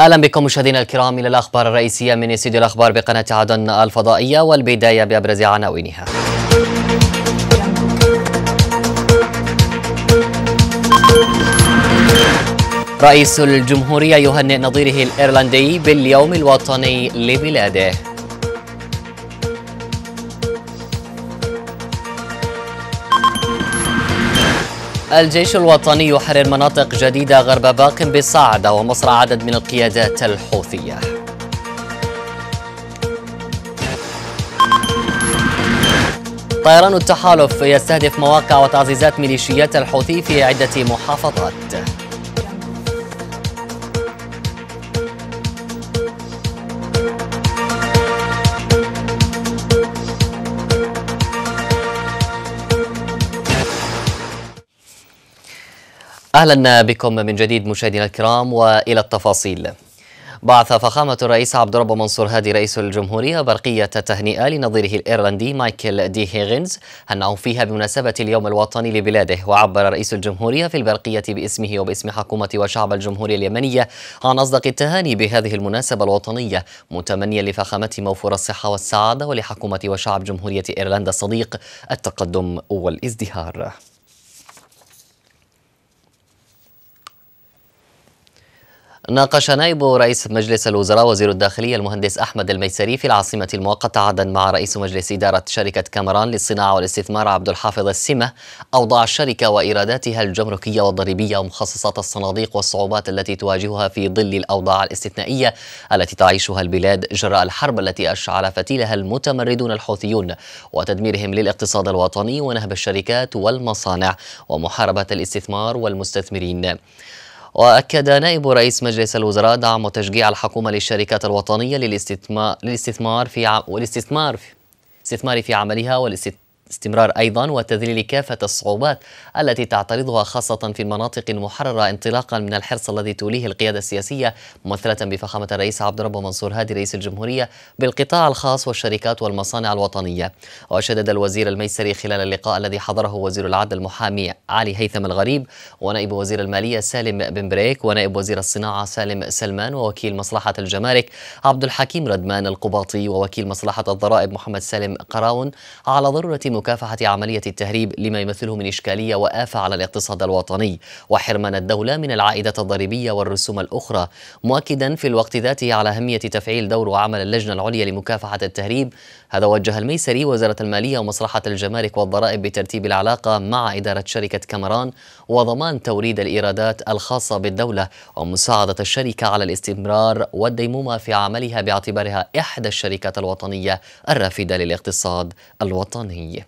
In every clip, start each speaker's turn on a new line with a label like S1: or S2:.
S1: اهلا بكم مشاهدينا الكرام الى الاخبار الرئيسيه من استديو الاخبار بقناه عدن الفضائيه والبدايه بابرز عناوينها. رئيس الجمهوريه يهنئ نظيره الايرلندي باليوم الوطني لبلاده. الجيش الوطني يحرر مناطق جديدة غرب باق بصعدة ومصر عدد من القيادات الحوثية طيران التحالف يستهدف مواقع وتعزيزات ميليشيات الحوثي في عدة محافظات اهلا بكم من جديد مشاهدينا الكرام والى التفاصيل. بعث فخامة الرئيس عبد الرب منصور هادي رئيس الجمهورية برقية تهنئة لنظيره الإيرلندي مايكل دي هيغنز هنأه فيها بمناسبة اليوم الوطني لبلاده وعبر رئيس الجمهورية في البرقية باسمه وباسم حكومة وشعب الجمهورية اليمنية عن أصدق التهاني بهذه المناسبة الوطنية متمنيا لفخامة موفور الصحة والسعادة ولحكومة وشعب جمهورية إيرلندا الصديق التقدم والازدهار. ناقش نائب رئيس مجلس الوزراء وزير الداخلية المهندس أحمد الميسري في العاصمة المؤقتة عدن مع رئيس مجلس إدارة شركة كامران للصناعة والاستثمار عبد الحافظ السمة أوضاع الشركة وإيراداتها الجمركية والضريبية ومخصصات الصناديق والصعوبات التي تواجهها في ظل الأوضاع الاستثنائية التي تعيشها البلاد جراء الحرب التي أشعل فتيلها المتمردون الحوثيون وتدميرهم للاقتصاد الوطني ونهب الشركات والمصانع ومحاربة الاستثمار والمستثمرين. وأكد نائب رئيس مجلس الوزراء دعم وتشجيع الحكومة للشركات الوطنية للاستثمار للاستثمار في والاستثمار في استثمار في عملها والاستثمار استمرار أيضا وتذليل كافة الصعوبات التي تعترضها خاصة في المناطق المحررة انطلاقا من الحرص الذي توليه القيادة السياسية ممثلة بفخامة الرئيس عبد الرب منصور هادي رئيس الجمهورية بالقطاع الخاص والشركات والمصانع الوطنية وشدد الوزير الميسري خلال اللقاء الذي حضره وزير العدل المحامي علي هيثم الغريب ونائب وزير المالية سالم بن بريك ونائب وزير الصناعة سالم سلمان ووكيل مصلحة الجمارك عبد الحكيم ردمان القباطي ووكيل مصلحة الضرائب محمد سالم قراون على ضرورة مكافحة عملية التهريب لما يمثله من إشكالية وآفة على الاقتصاد الوطني وحرمان الدولة من العائدة الضريبية والرسوم الأخرى مؤكدا في الوقت ذاته على أهمية تفعيل دور وعمل اللجنة العليا لمكافحة التهريب هذا وجه الميسري وزارة المالية ومصلحة الجمارك والضرائب بترتيب العلاقة مع إدارة شركة كمران وضمان توريد الإيرادات الخاصة بالدولة ومساعدة الشركة على الاستمرار والديمومة في عملها باعتبارها إحدى الشركات الوطنية الرافدة للاقتصاد الوطني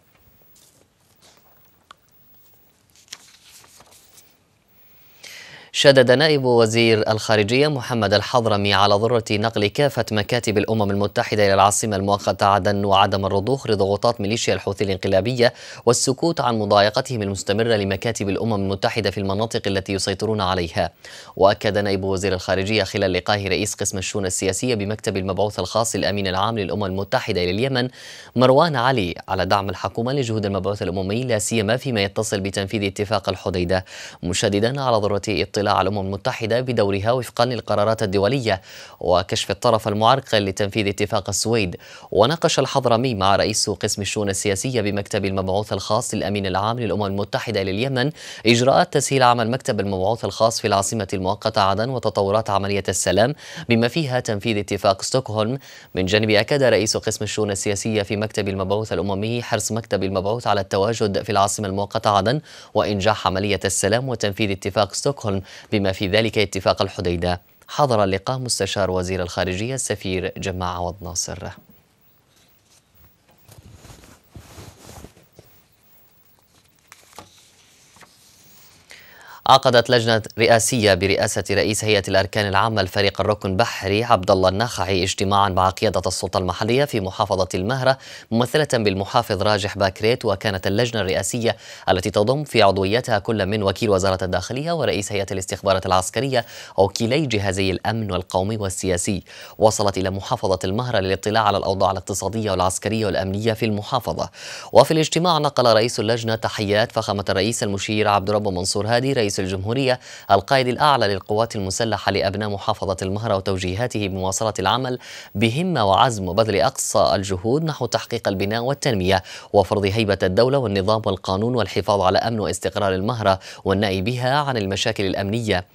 S1: شدد نائب وزير الخارجية محمد الحضرمي على ضرورة نقل كافة مكاتب الأمم المتحدة إلى العاصمة المؤقتة عدن وعدم الرضوخ لضغوطات ميليشيا الحوثي الانقلابية والسكوت عن مضايقتهم المستمرة لمكاتب الأمم المتحدة في المناطق التي يسيطرون عليها وأكد نائب وزير الخارجية خلال لقائه رئيس قسم الشؤون السياسية بمكتب المبعوث الخاص الأمين العام للأمم المتحدة إلى اليمن مروان علي على دعم الحكومة لجهود المبعوث الأممي لا سيما فيما يتصل بتنفيذ اتفاق الحديدة مشددا على ضرورة الصلة على الأمم المتحدة بدورها وفقا للقرارات الدولية وكشف الطرف المعرقل لتنفيذ اتفاق السويد وناقش الحضرمي مع رئيس قسم الشؤون السياسية بمكتب المبعوث الخاص للأمين العام للأمم المتحدة لليمن إجراءات تسهيل عمل مكتب المبعوث الخاص في العاصمة المؤقتة عدن وتطورات عملية السلام بما فيها تنفيذ اتفاق ستوكهولم من جانب أكد رئيس قسم الشؤون السياسية في مكتب المبعوث الأممي حرص مكتب المبعوث على التواجد في العاصمة المؤقتة عدن وإنجاح عملية السلام وتنفيذ اتفاق ستوكهولم بما في ذلك اتفاق الحديدة حضر لقاء مستشار وزير الخارجية السفير جماعة عوض ناصر عقدت لجنة رئاسية برئاسة رئيس هيئة الأركان العامة الفريق الركن بحري عبد الله النخعي اجتماعا مع قيادة السلطة المحلية في محافظة المهرة ممثلة بالمحافظ راجح باكريت وكانت اللجنة الرئاسية التي تضم في عضويتها كل من وكيل وزارة الداخلية ورئيس هيئة الاستخبارات العسكرية وكيلي جهازي الأمن والقومي والسياسي وصلت إلى محافظة المهرة للاطلاع على الأوضاع الاقتصادية والعسكرية والأمنية في المحافظة وفي الاجتماع نقل رئيس اللجنة تحيات فخامة الرئيس المشير عبد الرب منصور هادي رئيس الجمهورية القائد الأعلى للقوات المسلحة لأبناء محافظة المهرة وتوجيهاته بمواصلة العمل بهمة وعزم وبذل أقصى الجهود نحو تحقيق البناء والتنمية وفرض هيبة الدولة والنظام والقانون والحفاظ على أمن واستقرار المهرة والنائي بها عن المشاكل الأمنية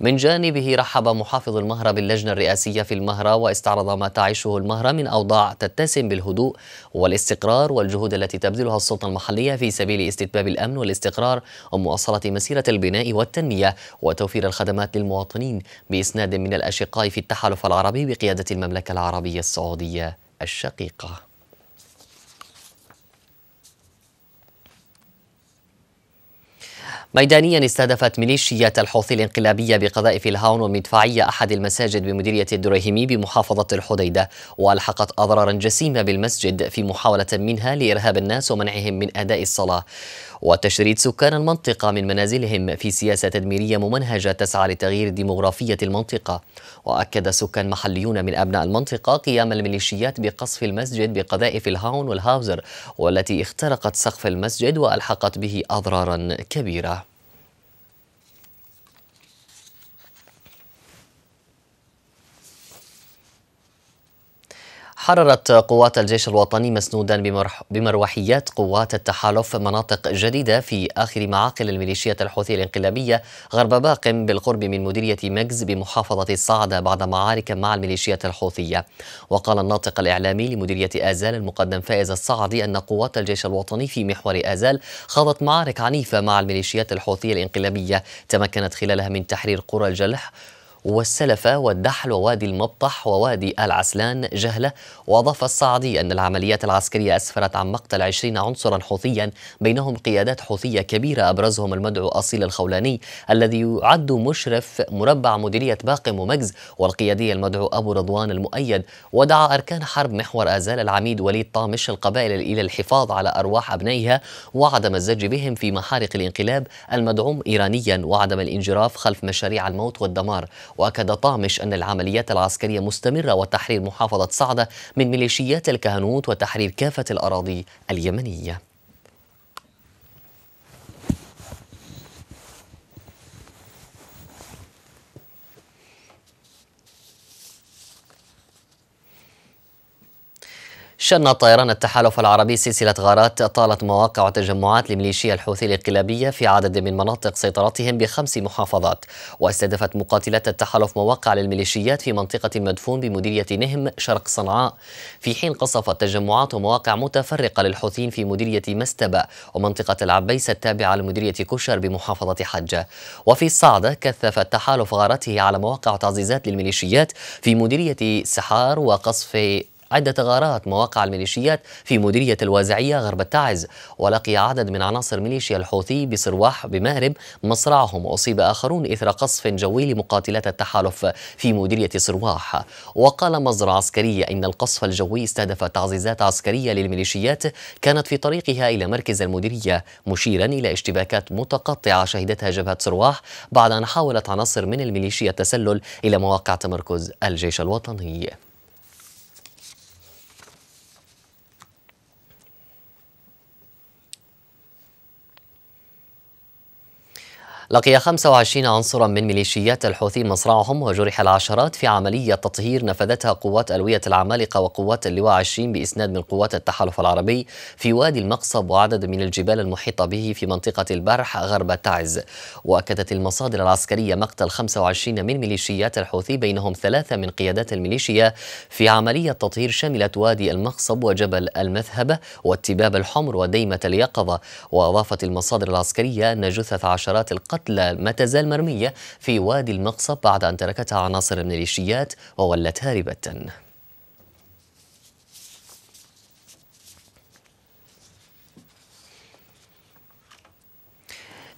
S1: من جانبه رحب محافظ المهرة باللجنة الرئاسية في المهرة واستعرض ما تعيشه المهرة من أوضاع تتسم بالهدوء والاستقرار والجهود التي تبذلها السلطة المحلية في سبيل استتباب الأمن والاستقرار ومواصلة مسيرة البناء والتنمية وتوفير الخدمات للمواطنين بإسناد من الأشقاء في التحالف العربي بقيادة المملكة العربية السعودية الشقيقة ميدانيا استهدفت ميليشيات الحوثي الانقلابية بقذائف الهاون والمدفعية أحد المساجد بمديرية الدريهمي بمحافظة الحديدة وألحقت أضرارا جسيمة بالمسجد في محاولة منها لإرهاب الناس ومنعهم من أداء الصلاة وتشريد سكان المنطقة من منازلهم في سياسة تدميرية ممنهجة تسعى لتغيير ديموغرافية المنطقة وأكد سكان محليون من أبناء المنطقة قيام الميليشيات بقصف المسجد بقذائف الهاون والهاوزر والتي اخترقت سقف المسجد وألحقت به أضرارا كبيرة حررت قوات الجيش الوطني مسنودا بمروحيات قوات التحالف مناطق جديدة في آخر معاقل الميليشيات الحوثية الانقلابية غرب باقم بالقرب من مديرية مجز بمحافظة الصعدة بعد معارك مع الميليشيات الحوثية وقال الناطق الإعلامي لمديرية آزال المقدم فائز الصعدي أن قوات الجيش الوطني في محور آزال خاضت معارك عنيفة مع الميليشيات الحوثية الانقلابية تمكنت خلالها من تحرير قرى الجلح والسلفة والدحل ووادي المبطح ووادي العسلان جهلة وأضاف الصعدي أن العمليات العسكرية أسفرت عن مقتل 20 عنصرا حوثيا بينهم قيادات حوثية كبيرة أبرزهم المدعو أصيل الخولاني الذي يعد مشرف مربع مديرية باقم ومجز والقيادي المدعو أبو رضوان المؤيد ودعا أركان حرب محور آزال العميد وليد طامش القبائل إلى الحفاظ على أرواح أبنائها وعدم الزج بهم في محارق الانقلاب المدعوم إيرانيا وعدم الانجراف خلف مشاريع الموت والدمار واكد طامش ان العمليات العسكريه مستمره وتحرير محافظه صعده من ميليشيات الكهنوت وتحرير كافه الاراضي اليمنيه شن طيران التحالف العربي سلسلة غارات طالت مواقع وتجمعات لميليشيا الحوثي الانقلابية في عدد من مناطق سيطرتهم بخمس محافظات واستهدفت مقاتلات التحالف مواقع للميليشيات في منطقة مدفون بمديرية نهم شرق صنعاء في حين قصفت تجمعات ومواقع متفرقة للحوثيين في مديرية مستبة ومنطقة العبيس التابعة لمديرية كشر بمحافظة حجة وفي الصعدة كثف التحالف غارته على مواقع تعزيزات للميليشيات في مديرية سحار وقصف عدة غارات مواقع الميليشيات في مديرية الوازعية غرب التعز ولقي عدد من عناصر ميليشيا الحوثي بصرواح بمهرب مصرعهم وأصيب آخرون إثر قصف جوي لمقاتلات التحالف في مديرية صرواح وقال مصدر عسكري إن القصف الجوي استهدف تعزيزات عسكرية للميليشيات كانت في طريقها إلى مركز المديرية مشيرا إلى اشتباكات متقطعة شهدتها جبهة صرواح بعد أن حاولت عناصر من الميليشيا التسلل إلى مواقع تمركز الجيش الوطني لقي 25 عنصرا من ميليشيات الحوثي مصرعهم وجرح العشرات في عملية تطهير نفذتها قوات ألوية العمالقة وقوات اللواء 20 بإسناد من قوات التحالف العربي في وادي المقصب وعدد من الجبال المحيطة به في منطقة البرح غرب تعز وأكدت المصادر العسكرية مقتل 25 من ميليشيات الحوثي بينهم ثلاثة من قيادات الميليشيا في عملية تطهير شملت وادي المقصب وجبل المذهبة واتباب الحمر وديمة اليقظة وأضافت المصادر العسكرية أن جثث عشرات القتل قتلى ما تزال مرمية في وادي المقصب بعد أن تركتها عناصر الميليشيات وولت هاربة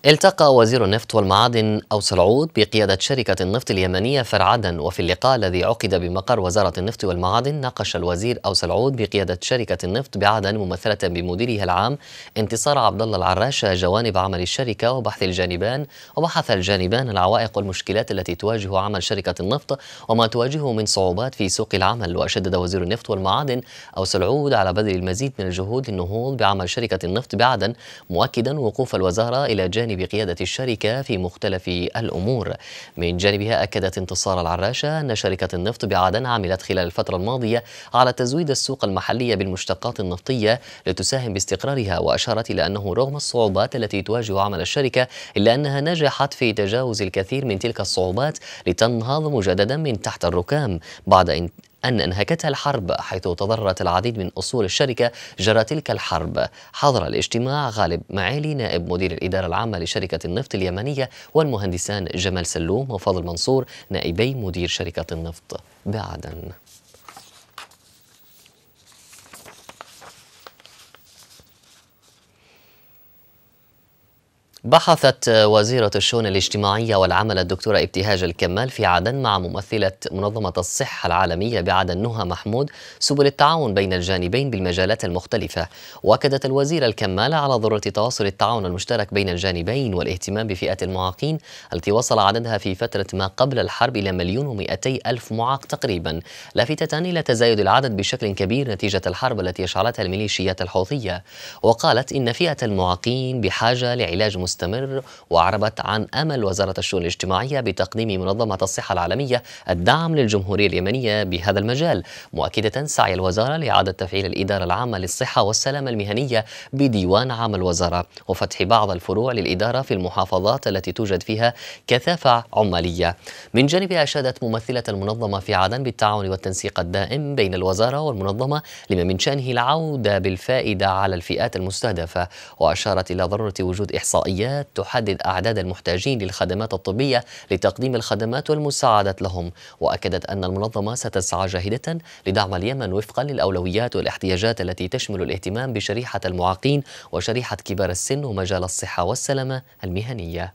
S1: التقى وزير النفط والمعادن أوس العود بقيادة شركة النفط اليمنية فرعدا وفي اللقاء الذي عقد بمقر وزارة النفط والمعادن ناقش الوزير أوس العود بقيادة شركة النفط بعدن ممثلة بمديرها العام انتصار عبد الله العراشة جوانب عمل الشركة وبحث الجانبان وبحث الجانبان العوائق والمشكلات التي تواجه عمل شركة النفط وما تواجهه من صعوبات في سوق العمل وشدد وزير النفط والمعادن أوس العود على بذل المزيد من الجهود للنهوض بعمل شركة النفط بعدن مؤكدا وقوف الوزارة إلى جانب جانب قيادة الشركة في مختلف الأمور من جانبها أكدت انتصار العراشة أن شركة النفط بعدن عملت خلال الفترة الماضية على تزويد السوق المحلية بالمشتقات النفطية لتساهم باستقرارها وأشارت إلى أنه رغم الصعوبات التي تواجه عمل الشركة إلا أنها نجحت في تجاوز الكثير من تلك الصعوبات لتنهض مجددا من تحت الركام بعد أن انهكتها الحرب حيث تضررت العديد من أصول الشركة جرى تلك الحرب حضر الاجتماع غالب معالي نائب مدير الإدارة العامة لشركة النفط اليمنية والمهندسان جمال سلوم وفضل منصور نائبي مدير شركة النفط بعدن بحثت وزيرة الشؤون الاجتماعية والعمل الدكتورة ابتهاج الكمال في عدن مع ممثلة منظمة الصحة العالمية بعدن نهى محمود سبل التعاون بين الجانبين بالمجالات المختلفة وأكدت الوزيرة الكمال على ضرورة تواصل التعاون المشترك بين الجانبين والاهتمام بفئة المعاقين التي وصل عددها في فترة ما قبل الحرب إلى مليون ومئتي ألف معاق تقريبا لافتة إلى تزايد العدد بشكل كبير نتيجة الحرب التي أشعلتها الميليشيات الحوثية وقالت إن فئة المعاقين بحاجة لعلاج مستمر وأعربت عن أمل وزارة الشؤون الاجتماعية بتقديم منظمة الصحة العالمية الدعم للجمهورية اليمنية بهذا المجال مؤكدة سعي الوزارة لإعادة تفعيل الإدارة العامة للصحة والسلامة المهنية بديوان عام الوزارة وفتح بعض الفروع للإدارة في المحافظات التي توجد فيها كثافة عمالية من جانبها أشادت ممثلة المنظمة في عدن بالتعاون والتنسيق الدائم بين الوزارة والمنظمة لما من شأنه العودة بالفائدة على الفئات المستهدفة وأشارت إلى ضرورة وجود إحصائيات الجمعيات تحدد أعداد المحتاجين للخدمات الطبية لتقديم الخدمات والمساعدة لهم وأكدت أن المنظمة ستسعى جاهدة لدعم اليمن وفقا للأولويات والاحتياجات التي تشمل الاهتمام بشريحة المعاقين وشريحة كبار السن ومجال الصحة والسلامة المهنية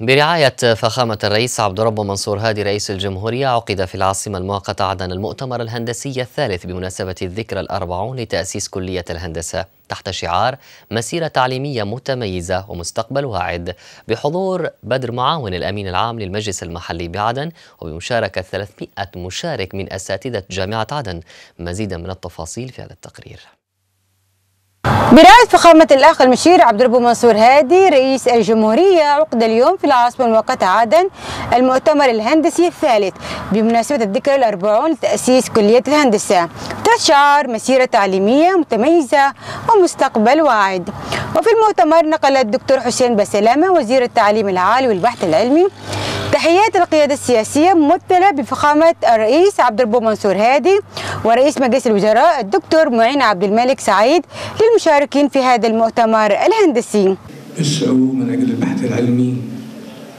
S1: برعاية فخامة الرئيس عبد الرب منصور هادي رئيس الجمهورية عقد في العاصمة المؤقتة عدن المؤتمر الهندسي الثالث بمناسبة الذكرى الأربعون لتأسيس كلية الهندسة تحت شعار مسيرة تعليمية متميزة ومستقبل واعد بحضور بدر معاون الأمين العام للمجلس المحلي بعدن وبمشاركة 300 مشارك من أساتذة جامعة عدن مزيدا من التفاصيل في هذا التقرير
S2: برعاية فخامة الأخ المشير عبد الرب منصور هادي رئيس الجمهورية عقد اليوم في العاصمة المؤقتة عدن المؤتمر الهندسي الثالث بمناسبة الذكرى الأربعون لتأسيس كلية الهندسة تشعر مسيرة تعليمية متميزة ومستقبل واعد وفي المؤتمر نقل الدكتور حسين بسلامة وزير التعليم العالي والبحث العلمي تحيات القيادة السياسية ممثلة بفخامة الرئيس عبد الرب منصور هادي ورئيس مجلس الوزراء الدكتور معين عبد الملك سعيد للم المشاركين في هذا المؤتمر الهندسي
S3: اسعوا من أجل البحث العلمي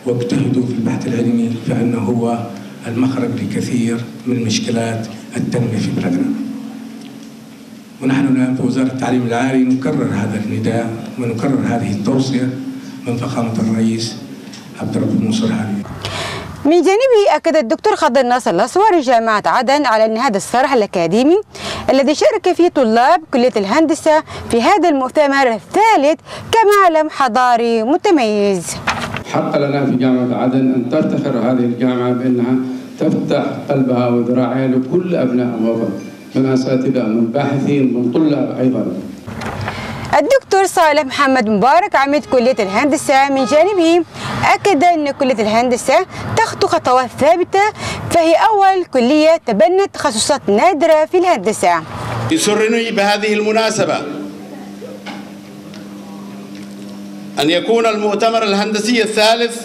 S3: واجتهدوا في البحث العلمي فإنه هو المخرج لكثير من مشكلات التنمية في بلدنا ونحن الآن في وزارة التعليم العالي نكرر هذا النداء ونكرر هذه التوصية من فخامة الرئيس عبد الرب منصور
S2: من جانبه أكد الدكتور خضر ناصر الأسواري جامعة عدن على أن هذا الصرح الأكاديمي الذي شارك فيه طلاب كلية الهندسة في هذا المؤتمر الثالث كمعلم حضاري متميز
S3: حق لنا في جامعة عدن أن تفتخر هذه الجامعة بأنها تفتح قلبها وذراعها لكل أبناء الوطن من أساتذة من باحثين من طلاب أيضا
S2: الدكتور صالح محمد مبارك عميد كلية الهندسة من جانبه أكد أن كلية الهندسة تخطو خطوات ثابتة فهي أول كلية تبنت تخصصات نادرة في الهندسة
S3: يسرني بهذه المناسبة أن يكون المؤتمر الهندسي الثالث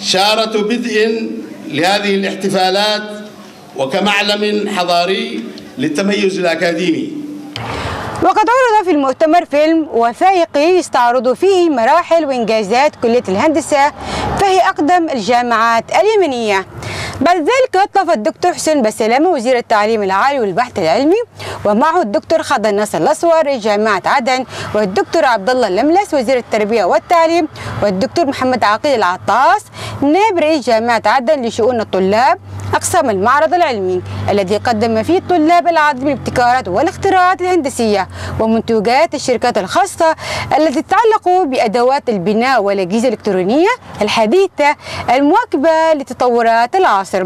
S3: شارة بدء لهذه الاحتفالات وكمعلم حضاري للتميز الأكاديمي
S2: وقد عرض في المؤتمر فيلم وثائقي يستعرض فيه مراحل وإنجازات كلية الهندسة فهي أقدم الجامعات اليمنية بعد ذلك لطف الدكتور حسين بسلامة وزير التعليم العالي والبحث العلمي ومعه الدكتور خضر ناصر الأسور جامعة عدن والدكتور عبد الله اللملس وزير التربية والتعليم والدكتور محمد عقيل العطاس نائب رئيس جامعة عدن لشؤون الطلاب أقسام المعرض العلمي الذي قدم فيه الطلاب العديد من الابتكارات والاختراعات الهندسية ومنتوجات الشركات الخاصة التي تتعلق بأدوات البناء والأجهزة الإلكترونية الحديثة المواكبة لتطورات العالم العصر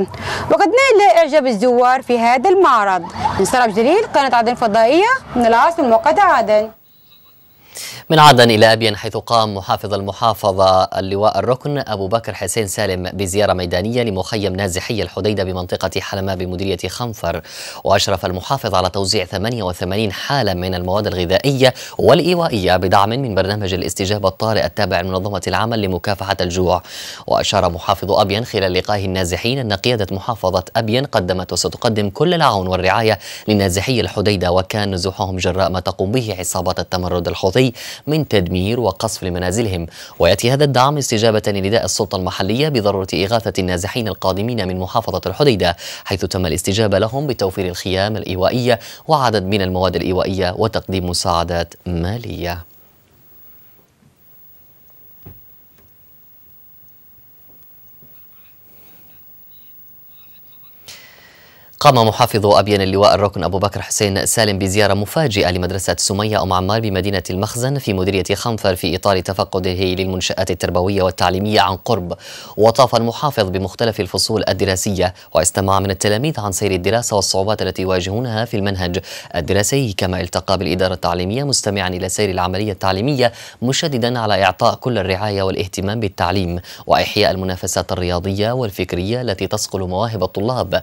S2: وقد نال إعجاب الزوار في هذا المعرض من سرب جليل قناة عدن الفضائية من العاصمة مؤقت عدن
S1: من عدن إلى أبين حيث قام محافظ المحافظة اللواء الركن أبو بكر حسين سالم بزيارة ميدانية لمخيم نازحي الحديدة بمنطقة حلمة بمديرية خنفر وأشرف المحافظ على توزيع 88 حالة من المواد الغذائية والإيوائية بدعم من برنامج الاستجابة الطارئ التابع لمنظمة العمل لمكافحة الجوع وأشار محافظ أبين خلال لقائه النازحين أن قيادة محافظة أبين قدمت وستقدم كل العون والرعاية لنازحي الحديدة وكان نزوحهم جراء ما تقوم به عصابات التمرد الحوثي من تدمير وقصف لمنازلهم ويأتي هذا الدعم استجابة لنداء السلطة المحلية بضرورة إغاثة النازحين القادمين من محافظة الحديدة حيث تم الاستجابة لهم بتوفير الخيام الإيوائية وعدد من المواد الإيوائية وتقديم مساعدات مالية قام محافظ أبيان اللواء الركن أبو بكر حسين سالم بزيارة مفاجئة لمدرسة سمية أم عمار بمدينة المخزن في مديرية خنفر في إطار تفقده للمنشآت التربوية والتعليمية عن قرب وطاف المحافظ بمختلف الفصول الدراسية واستمع من التلاميذ عن سير الدراسة والصعوبات التي يواجهونها في المنهج الدراسي كما التقى بالإدارة التعليمية مستمعا إلى سير العملية التعليمية مشددا على إعطاء كل الرعاية والاهتمام بالتعليم وإحياء المنافسات الرياضية والفكرية التي تصقل مواهب الطلاب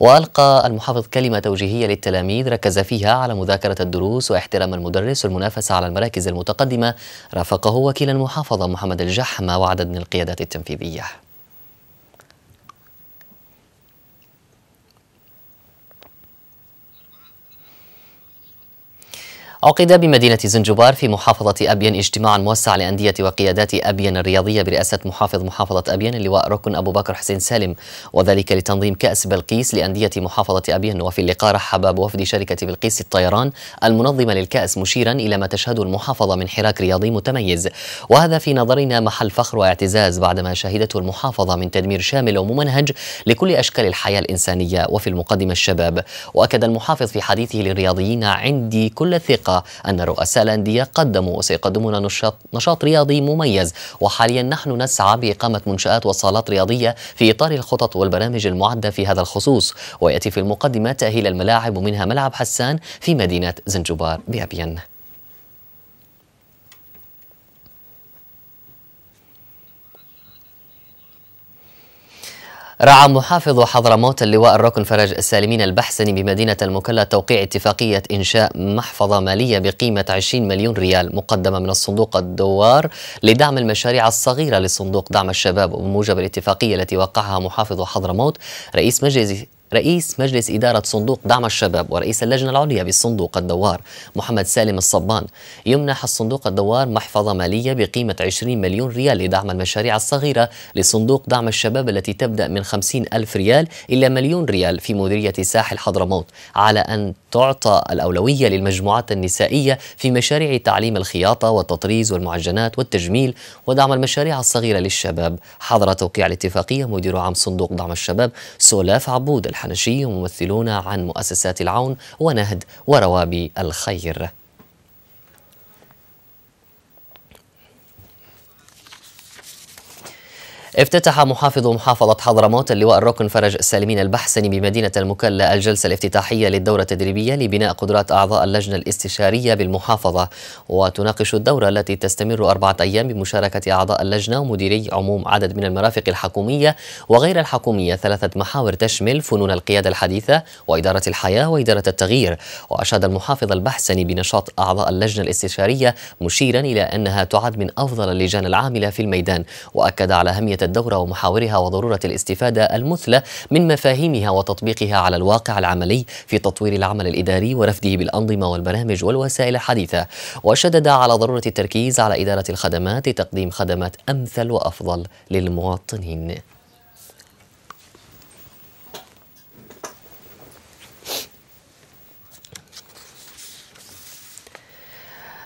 S1: وألقى ألقى المحافظ كلمة توجيهية للتلاميذ ركز فيها على مذاكرة الدروس واحترام المدرس والمنافسة على المراكز المتقدمة رافقه وكيل المحافظة محمد الجحمة وعدد من القيادات التنفيذية عقد بمدينة زنجبار في محافظة أبين اجتماع موسع لأندية وقيادات أبين الرياضية برئاسة محافظ محافظة أبين اللواء ركن أبو بكر حسين سالم وذلك لتنظيم كأس بلقيس لأندية محافظة أبين وفي اللقاء رحب بوفد شركة بلقيس الطيران المنظمة للكأس مشيرا إلى ما تشهده المحافظة من حراك رياضي متميز وهذا في نظرنا محل فخر واعتزاز بعدما شهدته المحافظة من تدمير شامل وممنهج لكل أشكال الحياة الإنسانية وفي المقدمة الشباب وأكد المحافظ في حديثه للرياضيين عندي كل الثقة أن رؤساء الأندية قدموا وسيقدمون نشاط, نشاط رياضي مميز وحاليا نحن نسعى بإقامة منشآت وصالات رياضية في إطار الخطط والبرامج المعدة في هذا الخصوص ويأتي في المقدمة تأهيل الملاعب ومنها ملعب حسان في مدينة زنجبار بأبين رعى محافظ حضرموت اللواء الركن فرج السالمين البحسني بمدينة المكلا توقيع اتفاقية إنشاء محفظة مالية بقيمة 20 مليون ريال مقدمة من الصندوق الدوار لدعم المشاريع الصغيرة لصندوق دعم الشباب بموجب الاتفاقية التي وقعها محافظ حضرموت رئيس مجلس رئيس مجلس إدارة صندوق دعم الشباب ورئيس اللجنة العليا بالصندوق الدوار محمد سالم الصبان يمنح الصندوق الدوار محفظة مالية بقيمة 20 مليون ريال لدعم المشاريع الصغيرة لصندوق دعم الشباب التي تبدأ من 50 ألف ريال إلى مليون ريال في مديرية ساحل حضرموت على أن تعطى الأولوية للمجموعات النسائية في مشاريع تعليم الخياطة والتطريز والمعجنات والتجميل ودعم المشاريع الصغيرة للشباب حضر توقيع الاتفاقية مدير عام صندوق دعم الشباب سولاف عبود الحق الحنشي وممثلون عن مؤسسات العون ونهد وروابي الخير افتتح محافظ محافظة حضرموت اللواء الركن فرج السالمين البحسني بمدينة المكلا الجلسة الافتتاحية للدورة التدريبية لبناء قدرات أعضاء اللجنة الاستشارية بالمحافظة وتناقش الدورة التي تستمر أربعة أيام بمشاركة أعضاء اللجنة ومديري عموم عدد من المرافق الحكومية وغير الحكومية ثلاثة محاور تشمل فنون القيادة الحديثة وإدارة الحياة وإدارة التغيير وأشاد المحافظ البحسني بنشاط أعضاء اللجنة الاستشارية مشيرا إلى أنها تعد من أفضل اللجان العاملة في الميدان وأكد على أهمية الدورة ومحاورها وضرورة الاستفادة المثلى من مفاهيمها وتطبيقها على الواقع العملي في تطوير العمل الإداري ورفده بالأنظمة والبرامج والوسائل الحديثة وشدد على ضرورة التركيز على إدارة الخدمات لتقديم خدمات أمثل وأفضل للمواطنين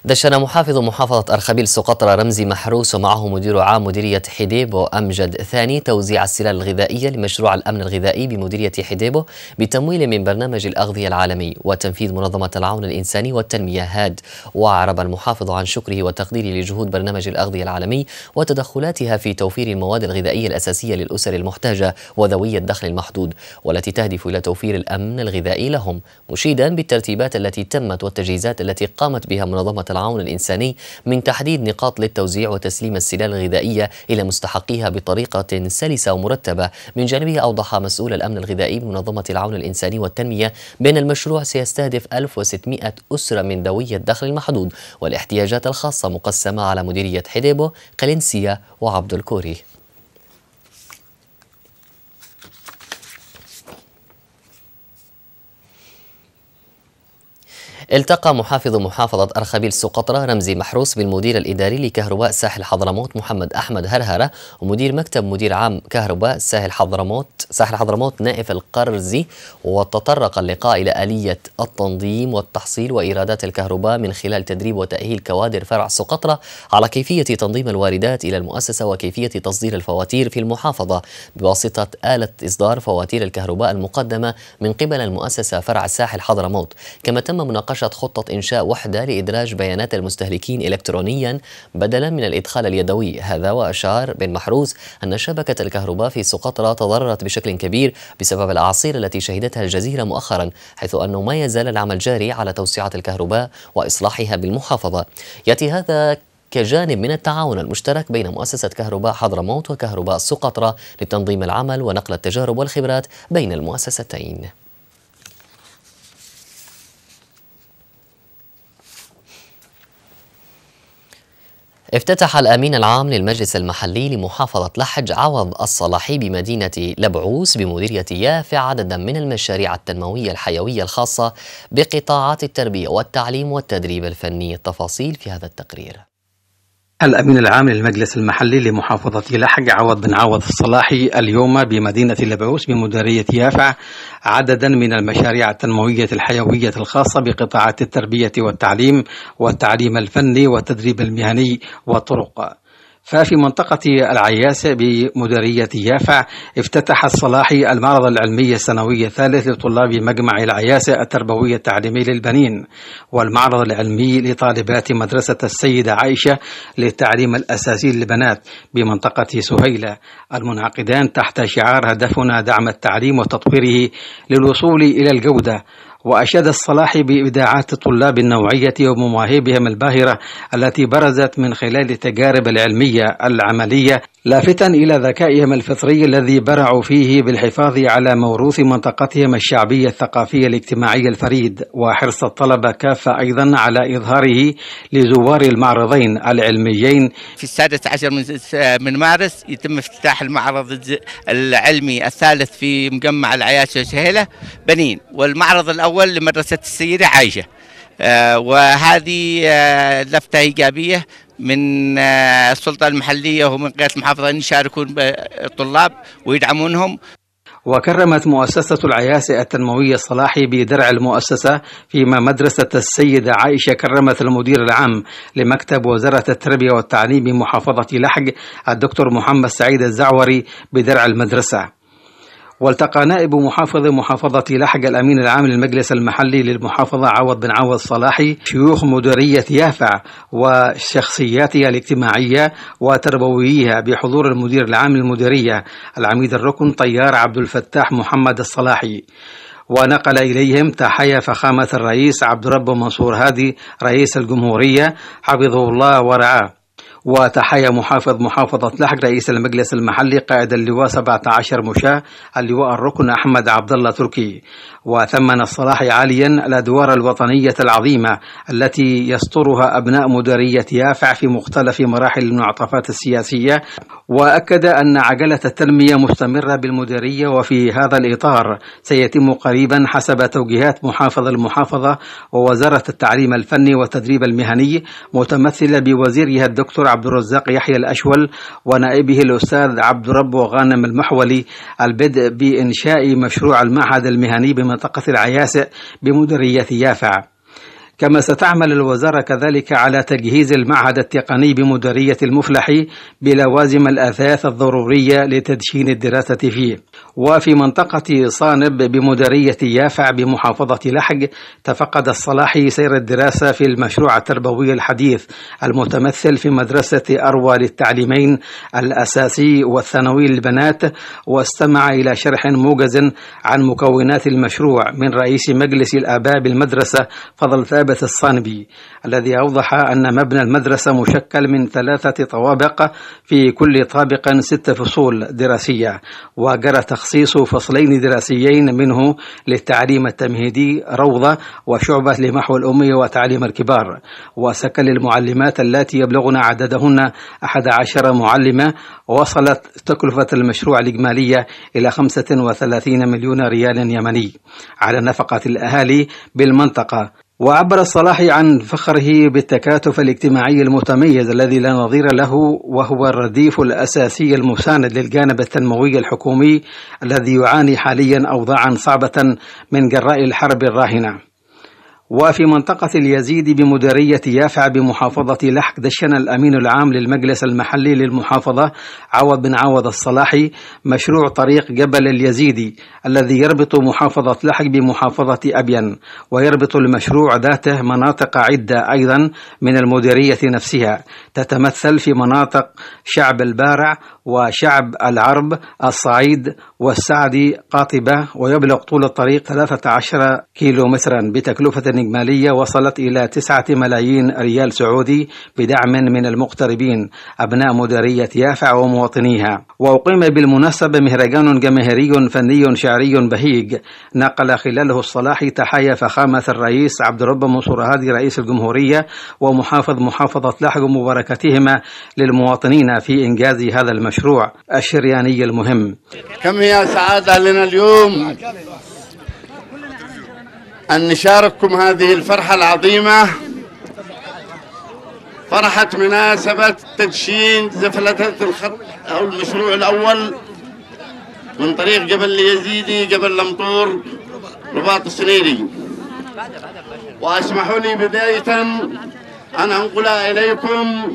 S1: دشن محافظ محافظة أرخبيل سقطرى رمزي محروس ومعه مدير عام مديرية حديبو أمجد ثاني توزيع السلال الغذائية لمشروع الأمن الغذائي بمديرية حديبو بتمويل من برنامج الأغذية العالمي وتنفيذ منظمة العون الإنساني والتنمية هاد وأعرب المحافظ عن شكره وتقديره لجهود برنامج الأغذية العالمي وتدخلاتها في توفير المواد الغذائية الأساسية للأسر المحتاجة وذوي الدخل المحدود والتي تهدف إلى توفير الأمن الغذائي لهم مشيدا بالترتيبات التي تمت والتجهيزات التي قامت بها منظمة العون الإنساني من تحديد نقاط للتوزيع وتسليم السلال الغذائية إلى مستحقيها بطريقة سلسة ومرتبة من جانبه أوضح مسؤول الأمن الغذائي بمنظمة العون الإنساني والتنمية بأن المشروع سيستهدف 1600 أسرة من ذوي الدخل المحدود والاحتياجات الخاصة مقسمة على مديرية حديبو قلنسية وعبد الكوري التقى محافظ محافظة أرخبيل سقطرى رمزي محروس بالمدير الإداري لكهرباء ساحل حضرموت محمد أحمد هرهرة ومدير مكتب مدير عام كهرباء ساحل حضرموت ساحل حضرموت نائف القرزي وتطرق اللقاء إلى آلية التنظيم والتحصيل وإيرادات الكهرباء من خلال تدريب وتأهيل كوادر فرع سقطرى على كيفية تنظيم الواردات إلى المؤسسة وكيفية تصدير الفواتير في المحافظة بواسطة آلة إصدار فواتير الكهرباء المقدمة من قبل المؤسسة فرع ساحل حضرموت كما تم مناقشة ناقشت خطة إنشاء وحدة لإدراج بيانات المستهلكين إلكترونيا بدلا من الإدخال اليدوي هذا وأشار بن محروز أن شبكة الكهرباء في سقطرى تضررت بشكل كبير بسبب الأعاصير التي شهدتها الجزيرة مؤخرا حيث أنه ما يزال العمل جاري على توسعة الكهرباء وإصلاحها بالمحافظة يأتي هذا كجانب من التعاون المشترك بين مؤسسة كهرباء حضرموت وكهرباء سقطرى لتنظيم العمل ونقل التجارب والخبرات بين المؤسستين افتتح الأمين العام للمجلس المحلي لمحافظة لحج عوض الصلاحي بمدينة لبعوس بمديرية يافع عددا من المشاريع التنموية الحيوية الخاصة بقطاعات التربية والتعليم والتدريب الفني التفاصيل في هذا التقرير
S4: الأمين العام للمجلس المحلي لمحافظة لحج عوض بن عوض الصلاحي اليوم بمدينة لبعوس بمديرية يافع عددا من المشاريع التنموية الحيوية الخاصة بقطاعات التربية والتعليم والتعليم الفني والتدريب المهني والطرق ففي منطقة العياسة بمديرية يافع افتتح الصلاحي المعرض العلمي السنوي الثالث لطلاب مجمع العياسة التربوي التعليمي للبنين والمعرض العلمي لطالبات مدرسة السيدة عائشة للتعليم الأساسي للبنات بمنطقة سهيلة المنعقدان تحت شعار هدفنا دعم التعليم وتطويره للوصول إلى الجودة وأشاد الصلاح بإبداعات طلاب النوعية ومواهبهم الباهرة التي برزت من خلال التجارب العلمية العملية لافتا إلى ذكائهم الفطري الذي برعوا فيه بالحفاظ على موروث منطقتهم الشعبية الثقافية الاجتماعية الفريد وحرص الطلبة كافة أيضا على إظهاره لزوار المعرضين العلميين في السادس عشر من مارس يتم افتتاح المعرض العلمي الثالث
S5: في مجمع العياشة شهيلة بنين والمعرض الأول الأول لمدرسة السيدة عائشة آه، وهذه آه، لفتة إيجابية من آه، السلطة المحلية ومن قيادة المحافظة أن يشاركون الطلاب ويدعمونهم
S4: وكرمت مؤسسة العياسة التنموية الصلاحي بدرع المؤسسة فيما مدرسة السيدة عائشة كرمت المدير العام لمكتب وزارة التربية والتعليم بمحافظة لحج الدكتور محمد سعيد الزعوري بدرع المدرسة والتقى نائب محافظ محافظة لحج الأمين العام للمجلس المحلي للمحافظة عوض بن عوض صلاحي شيوخ مديرية يافع وشخصياتها الاجتماعية وتربويها بحضور المدير العام للمديرية العميد الركن طيار عبد الفتاح محمد الصلاحي ونقل إليهم تحية فخامة الرئيس عبد رب منصور هادي رئيس الجمهورية حفظه الله ورعاه وتحايا محافظ محافظة لحج رئيس المجلس المحلي قائد اللواء 17 مشاة اللواء الركن أحمد عبد الله تركي وثمن الصلاحي عاليا الأدوار الوطنية العظيمة التي يسطرها أبناء مديرية يافع في مختلف مراحل المنعطفات السياسية وأكد أن عجلة التنمية مستمرة بالمديرية وفي هذا الإطار سيتم قريبا حسب توجيهات محافظ المحافظة ووزارة التعليم الفني والتدريب المهني متمثلة بوزيرها الدكتور عبد الرزاق يحيى الأشول ونائبه الأستاذ عبد الرب وغانم المحولي البدء بإنشاء مشروع المعهد المهني بمنطقة العياسع بمديرية يافع كما ستعمل الوزارة كذلك على تجهيز المعهد التقني بمديرية المفلح بلوازم الأثاث الضرورية لتدشين الدراسة فيه وفي منطقة صانب بمديرية يافع بمحافظة لحج تفقد الصلاحي سير الدراسة في المشروع التربوي الحديث المتمثل في مدرسة أروى للتعليمين الأساسي والثانوي للبنات واستمع إلى شرح موجز عن مكونات المشروع من رئيس مجلس الآباء بالمدرسة فضل ثابت ثابت الصانبي الذي أوضح أن مبنى المدرسة مشكل من ثلاثة طوابق في كل طابق ست فصول دراسية وجرى تخصيص فصلين دراسيين منه للتعليم التمهيدي روضة وشعبة لمحو الأمية وتعليم الكبار وسكن المعلمات التي يبلغن عددهن 11 معلمة وصلت تكلفة المشروع الإجمالية إلى 35 مليون ريال يمني على نفقة الأهالي بالمنطقة وعبر الصلاحي عن فخره بالتكاتف الاجتماعي المتميز الذي لا نظير له وهو الرديف الأساسي المساند للجانب التنموي الحكومي الذي يعاني حاليا أوضاعا صعبة من جراء الحرب الراهنة وفي منطقة اليزيد بمديرية يافع بمحافظة لحق دشن الأمين العام للمجلس المحلي للمحافظة عوض بن عوض الصلاحي مشروع طريق جبل اليزيدي الذي يربط محافظة لحج بمحافظة أبين ويربط المشروع ذاته مناطق عدة أيضا من المديرية نفسها تتمثل في مناطق شعب البارع وشعب العرب الصعيد والسعدي قاطبة ويبلغ طول الطريق 13 كيلو مترا بتكلفة إجمالية وصلت إلى 9 ملايين ريال سعودي بدعم من المقتربين أبناء مديرية يافع ومواطنيها وأقيم بالمناسبة مهرجان جماهيري فني شعري حضاري بهيج نقل خلاله الصلاح تحايا فخامة الرئيس عبد الرب منصور هادي رئيس الجمهورية ومحافظ محافظة لحج مباركتهما للمواطنين في إنجاز هذا المشروع الشرياني المهم
S3: كم هي سعادة لنا اليوم أن نشارككم هذه الفرحة العظيمة فرحة مناسبة تدشين زفلة الخط أو المشروع الأول من طريق جبل اليزيدي جبل لمطور رباط السنيري واسمحوا لي بداية أن أنقل إليكم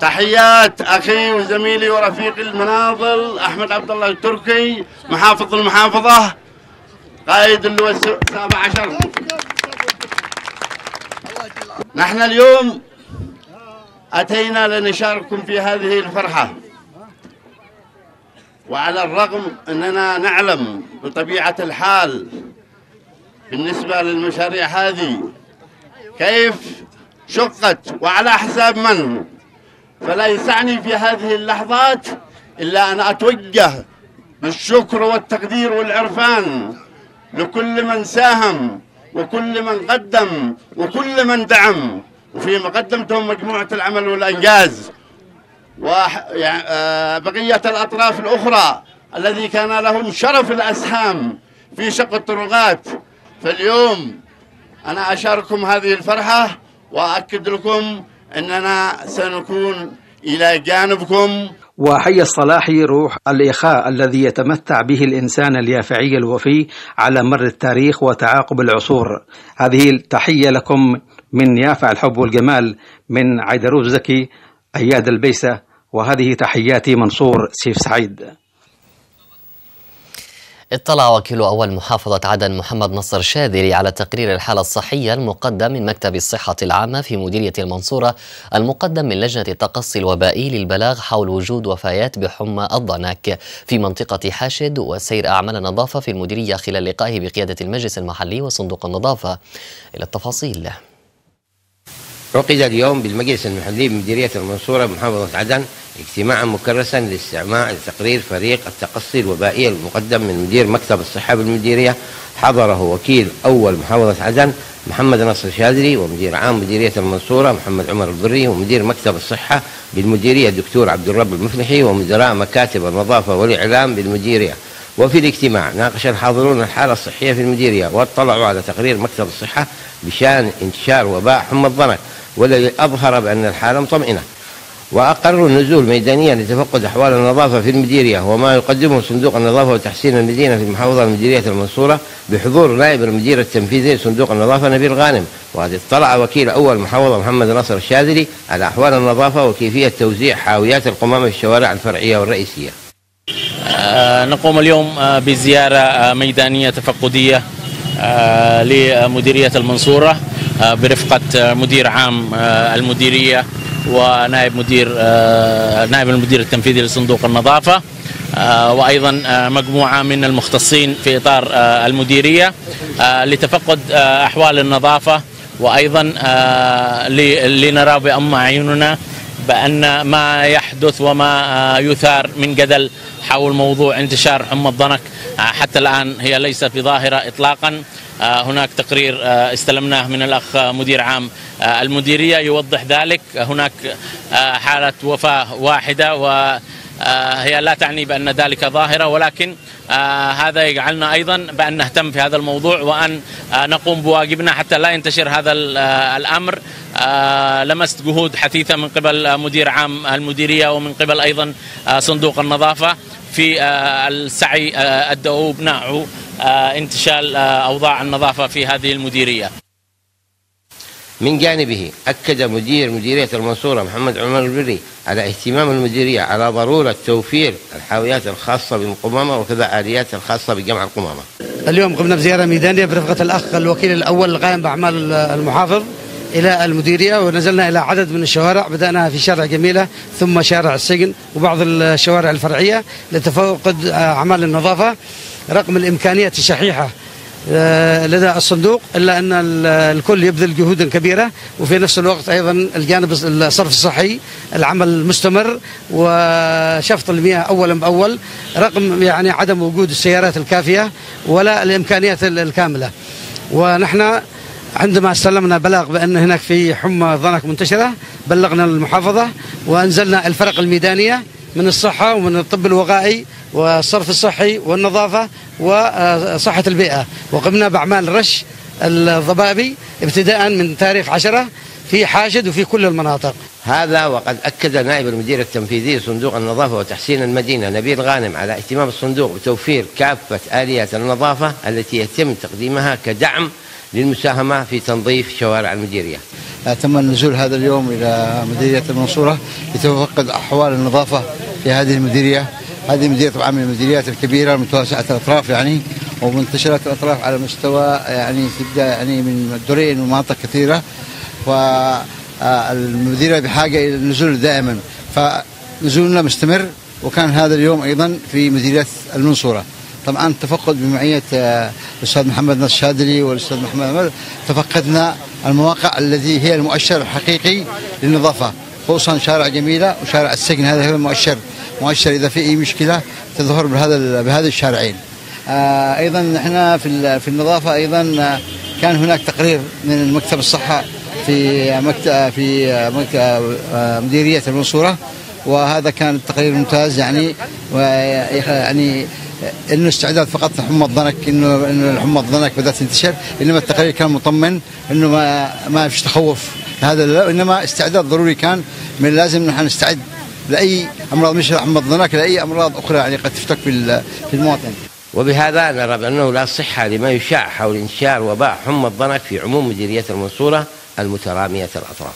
S3: تحيات أخي وزميلي ورفيقي المناضل أحمد عبد الله التركي محافظ المحافظة قائد اللواء السابع عشر نحن اليوم أتينا لنشارككم في هذه الفرحة وعلى الرغم أننا نعلم بطبيعة الحال بالنسبة للمشاريع هذه كيف شقت وعلى حساب من فلا يسعني في هذه اللحظات إلا أن أتوجه بالشكر والتقدير والعرفان لكل من ساهم وكل من قدم وكل من دعم وفي مقدمتهم مجموعة العمل والإنجاز وبقية يعني، آه، الأطراف الأخرى الذي كان لهم شرف الأسهام في شق الطرقات فاليوم أنا أشارككم هذه الفرحة وأكد لكم أننا سنكون إلى جانبكم
S4: وحي الصلاحي روح الإخاء الذي يتمتع به الإنسان اليافعي الوفي على مر التاريخ وتعاقب العصور هذه التحية لكم من يافع الحب والجمال من عيدروس زكي أياد البيسة
S1: وهذه تحياتي منصور سيف سعيد اطلع وكيل أول محافظة عدن محمد نصر شاذري على تقرير الحالة الصحية المقدم من مكتب الصحة العامة في مديرية المنصورة المقدم من لجنة التقصي الوبائي للبلاغ حول وجود وفيات بحمى الضناك في منطقة حاشد وسير أعمال النظافة في المديرية خلال لقائه بقيادة المجلس المحلي وصندوق النظافة إلى التفاصيل
S5: عقد اليوم بالمجلس المحلي بمديرية المنصورة بمحافظة عدن اجتماعا مكرسا لاستعماء لتقرير فريق التقصي الوبائية المقدم من مدير مكتب الصحة بالمديرية حضره وكيل أول محافظة عدن محمد نصر شاذري ومدير عام مديرية المنصورة محمد عمر البري ومدير مكتب الصحة بالمديرية الدكتور عبد الرب المفلحي ومدراء مكاتب النظافة والإعلام بالمديرية وفي الاجتماع ناقش الحاضرون الحالة الصحية في المديرية واطلعوا على تقرير مكتب الصحة بشأن انتشار وباء حمى الضنك والذي أظهر بأن الحالة مطمئنة وأقروا النزول ميدانيا لتفقد أحوال النظافة في المديرية وما يقدمه صندوق النظافة وتحسين المدينة في المحافظة المديرية المنصورة بحضور نائب المدير التنفيذي لصندوق النظافة نبيل غانم وقد اطلع وكيل أول محافظة محمد نصر الشاذلي على أحوال النظافة وكيفية توزيع
S6: حاويات القمامة في الشوارع الفرعية والرئيسية آه، نقوم اليوم آه، بزيارة آه، ميدانية تفقدية لمديرية المنصورة آه، برفقه آه، مدير عام آه، المديريه ونائب مدير نائب المدير التنفيذي لصندوق النظافه وايضا مجموعه من المختصين في اطار المديريه لتفقد احوال النظافه وايضا لنرى بأم اعيننا بان ما يحدث وما يثار من جدل حول موضوع انتشار حمى الضنك حتى الان هي ليست بظاهره اطلاقا آه، هناك تقرير آه، استلمناه من الأخ مدير عام آه، المديرية يوضح ذلك هناك حالة وفاة واحدة و هي لا تعني بأن ذلك ظاهرة ولكن هذا يجعلنا أيضا بأن نهتم في هذا الموضوع وأن نقوم بواجبنا حتى لا ينتشر هذا الأمر لمست جهود حثيثة من قبل مدير عام المديرية ومن قبل أيضا صندوق النظافة في السعي الدؤوب نعو آه، انتشال آه، أوضاع النظافة في هذه المديرية
S5: من جانبه أكد مدير مديرية المنصورة محمد عمر البري على اهتمام المديرية على ضرورة توفير الحاويات الخاصة بالقمامة وكذا آليات الخاصة بجمع القمامة
S4: اليوم قمنا بزيارة ميدانية برفقة الأخ الوكيل الأول القائم بأعمال المحافظ إلى المديرية ونزلنا إلى عدد من الشوارع بدأنا في شارع جميلة ثم شارع السجن وبعض الشوارع الفرعية لتفقد آه، أعمال النظافة رغم الإمكانيات الشحيحة آه، لدى الصندوق إلا أن الكل يبذل جهودا كبيرة وفي نفس الوقت أيضا الجانب الصرف الصحي العمل مستمر وشفط المياه أولا بأول رغم يعني عدم وجود السيارات الكافية ولا الإمكانيات الكاملة ونحن عندما استلمنا بلاغ بأن هناك في حمى ظنك منتشرة بلغنا المحافظة وأنزلنا الفرق الميدانية من الصحة ومن الطب الوقائي والصرف الصحي والنظافة وصحة البيئة وقمنا بأعمال رش الضبابي ابتداء
S5: من تاريخ عشرة في حاشد وفي كل المناطق هذا وقد أكد نائب المدير التنفيذي لصندوق النظافة وتحسين المدينة نبيل غانم على اهتمام الصندوق بتوفير كافة آليات النظافة التي يتم تقديمها كدعم للمساهمة في تنظيف شوارع المديرية
S7: تم النزول هذا اليوم إلى مديرية المنصورة لتفقد أحوال النظافة في هذه المديرية هذه المديرية طبعا من المديريات الكبيرة متوسعة الأطراف يعني ومنتشرة الأطراف على مستوى يعني تبدأ يعني من الدورين ومناطق كثيرة والمديرية آه، بحاجة إلى النزول دائما فنزولنا مستمر وكان هذا اليوم أيضا في مديرية المنصورة طبعا تفقد بمعيه آه، الاستاذ محمد نصر الشاذلي والاستاذ محمد عمر تفقدنا المواقع التي هي المؤشر الحقيقي للنظافه خصوصا شارع جميله وشارع السجن هذا هو المؤشر مؤشر اذا في اي مشكله تظهر بهذا بهذه الشارعين. آه، ايضا احنا في في النظافه ايضا آه، كان هناك تقرير من مكتب الصحه في مكتب في مكتب مديريه المنصوره وهذا كان التقرير ممتاز يعني يعني انه استعداد فقط لحمى الضنك انه انه حمى الضنك بدات تنتشر انما التقرير كان مطمن انه ما ما فيش تخوف هذا انما استعداد ضروري كان من لازم نحن نستعد لاي امراض مش حمى الضنك لاي امراض اخرى يعني قد تفتك في في المواطن.
S5: وبهذا نرى بانه لا صحه لما يشاع حول انتشار وباء حمى الضنك في عموم مديريه المنصوره
S1: المتراميه الاطراف.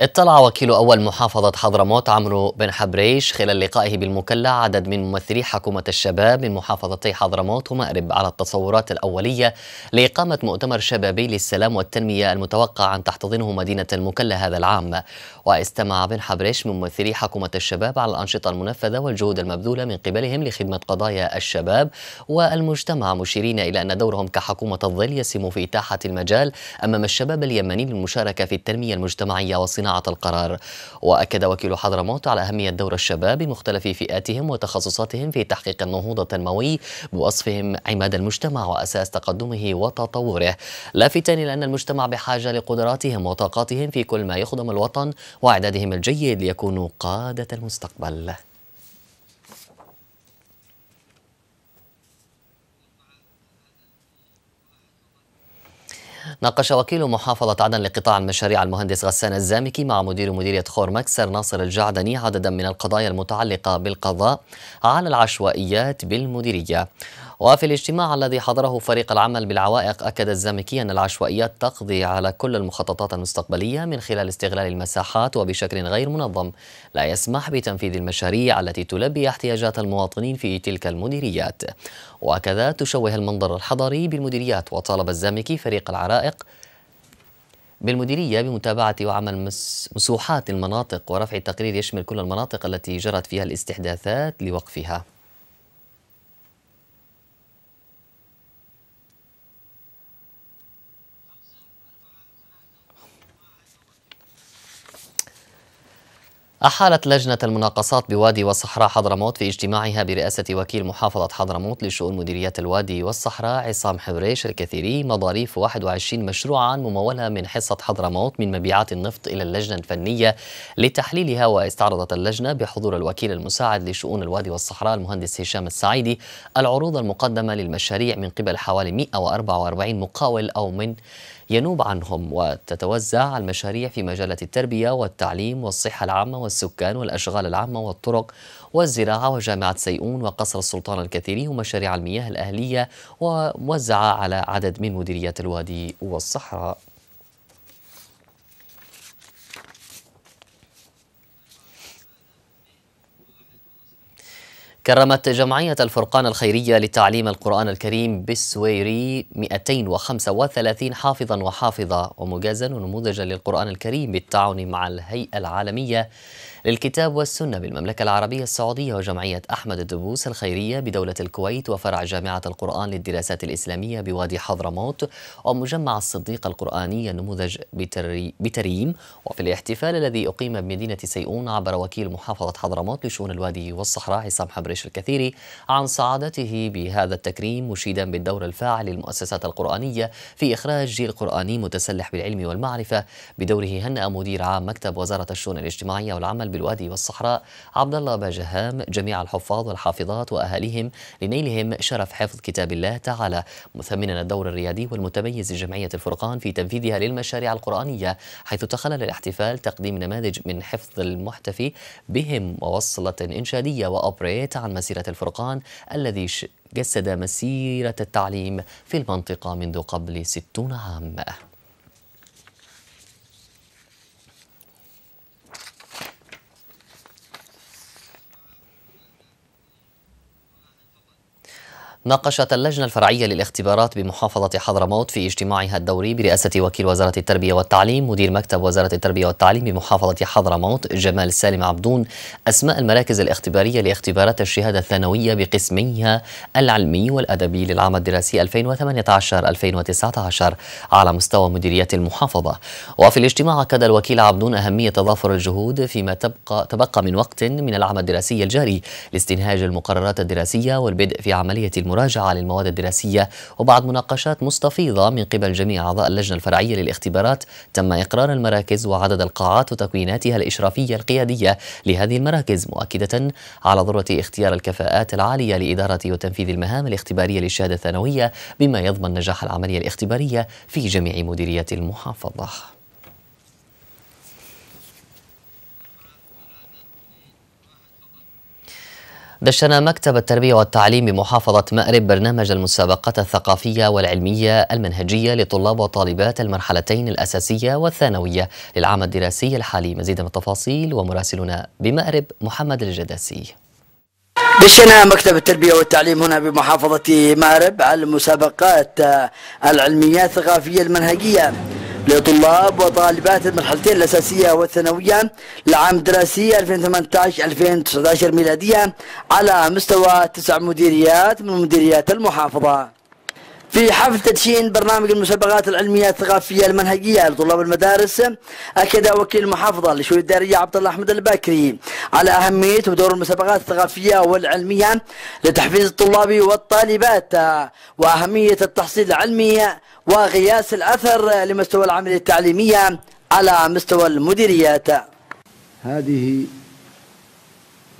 S1: اطلع وكيل أول محافظة حضرموت عمرو بن حبريش خلال لقائه بالمكلا عدد من ممثلي حكومة الشباب من محافظتي حضرموت ومأرب على التصورات الأولية لإقامة مؤتمر شبابي للسلام والتنمية المتوقع أن تحتضنه مدينة المكلا هذا العام واستمع بن حبريش من ممثلي حكومة الشباب على الأنشطة المنفذة والجهود المبذولة من قبلهم لخدمة قضايا الشباب والمجتمع مشيرين إلى أن دورهم كحكومة الظل يسهم في إتاحة المجال أمام الشباب اليمني للمشاركة في التنمية المجتمعية والصناعية صناعة القرار وأكد وكيل حضرموت على أهمية دور الشباب بمختلف فئاتهم وتخصصاتهم في تحقيق النهوض التنموي بوصفهم عماد المجتمع وأساس تقدمه وتطوره لافتا إلى أن المجتمع بحاجة لقدراتهم وطاقاتهم في كل ما يخدم الوطن وإعدادهم الجيد ليكونوا قادة المستقبل ناقش وكيل محافظة عدن لقطاع المشاريع المهندس غسان الزامكي مع مدير مديرية خور مكسر ناصر الجعدني عددا من القضايا المتعلقة بالقضاء على العشوائيات بالمديرية وفي الاجتماع الذي حضره فريق العمل بالعوائق أكد الزامكي أن العشوائيات تقضي على كل المخططات المستقبلية من خلال استغلال المساحات وبشكل غير منظم لا يسمح بتنفيذ المشاريع التي تلبي احتياجات المواطنين في تلك المديريات وكذا تشوه المنظر الحضري بالمديريات وطالب الزامكي فريق العرائق بالمديرية بمتابعة وعمل مسوحات المناطق ورفع التقرير يشمل كل المناطق التي جرت فيها الاستحداثات لوقفها أحالت لجنة المناقصات بوادي والصحراء حضرموت في اجتماعها برئاسة وكيل محافظة حضرموت لشؤون مديريات الوادي والصحراء عصام حبريش الكثيري مضاريف 21 مشروعا ممولة من حصة حضرموت من مبيعات النفط إلى اللجنة الفنية لتحليلها واستعرضت اللجنة بحضور الوكيل المساعد لشؤون الوادي والصحراء المهندس هشام السعيدي العروض المقدمة للمشاريع من قبل حوالي 144 مقاول أو من ينوب عنهم وتتوزع المشاريع في مجالات التربية والتعليم والصحة العامة والسكان والأشغال العامة والطرق والزراعة وجامعة سيئون وقصر السلطان الكثيري ومشاريع المياه الأهلية وموزعة على عدد من مديريات الوادي والصحراء كرمت جمعية الفرقان الخيرية لتعليم القرآن الكريم بالسويري 235 حافظا وحافظة ومجازا ونموذجا للقرآن الكريم بالتعاون مع الهيئة العالمية للكتاب والسنة بالمملكة العربية السعودية وجمعية أحمد الدبوس الخيرية بدولة الكويت وفرع جامعة القرآن للدراسات الإسلامية بوادي حضرموت ومجمع الصديق القرآني النموذج بتريم وفي الاحتفال الذي أقيم بمدينة سيئون عبر وكيل محافظة حضرموت لشؤون الوادي والصحراء عصام حبريش الكثيري عن سعادته بهذا التكريم مشيدا بالدور الفاعل للمؤسسات القرآنية في إخراج جيل قرآني متسلح بالعلم والمعرفة بدوره هنأ مدير عام مكتب وزارة الشؤون الاجتماعية والعمل بالوادي والصحراء عبد الله باجهام جميع الحفاظ والحافظات وأهاليهم لنيلهم شرف حفظ كتاب الله تعالى مثمنا الدور الريادي والمتميز لجمعية الفرقان في تنفيذها للمشاريع القرآنية حيث تخلل الاحتفال تقديم نماذج من حفظ المحتفي بهم ووصلة إنشادية وأبريت عن مسيرة الفرقان الذي جسد مسيرة التعليم في المنطقة منذ قبل ستون عام ناقشت اللجنة الفرعية للاختبارات بمحافظة حضرموت في اجتماعها الدوري برئاسة وكيل وزارة التربية والتعليم مدير مكتب وزارة التربية والتعليم بمحافظة حضرموت جمال سالم عبدون أسماء المراكز الاختبارية لاختبارات الشهادة الثانوية بقسميها العلمي والأدبي للعام الدراسي 2018-2019 على مستوى مديرية المحافظة وفي الاجتماع أكد الوكيل عبدون أهمية تضافر الجهود فيما تبقى, تبقى من وقت من العام الدراسي الجاري لاستنهاج المقررات الدراسية والبدء في عملية المراكز مراجعة للمواد الدراسية وبعد مناقشات مستفيضة من قبل جميع أعضاء اللجنة الفرعية للاختبارات تم إقرار المراكز وعدد القاعات وتكويناتها الإشرافية القيادية لهذه المراكز مؤكدة على ضرورة اختيار الكفاءات العالية لإدارة وتنفيذ المهام الاختبارية للشهادة الثانوية بما يضمن نجاح العملية الاختبارية في جميع مديريات المحافظة دشن مكتب التربية والتعليم بمحافظة مأرب برنامج المسابقات الثقافية والعلمية المنهجية لطلاب وطالبات المرحلتين الأساسية والثانوية للعام الدراسي الحالي مزيد من التفاصيل ومراسلنا بمأرب محمد الجداسي
S8: دشنا مكتب التربية والتعليم هنا بمحافظة مأرب على المسابقات العلمية الثقافية المنهجية لطلاب وطالبات المرحلتين الأساسية والثانوية لعام دراسي 2018-2019 ميلادية على مستوى تسع مديريات من مديريات المحافظة في حفل تدشين برنامج المسابقات العلمية الثقافية المنهجية لطلاب المدارس أكد وكيل المحافظة لشؤون الدارية عبد الله أحمد الباكري على أهمية ودور المسابقات الثقافية والعلمية لتحفيز الطلاب والطالبات وأهمية التحصيل العلمي وقياس الأثر لمستوى العمليه التعليمية على مستوى المديريات
S9: هذه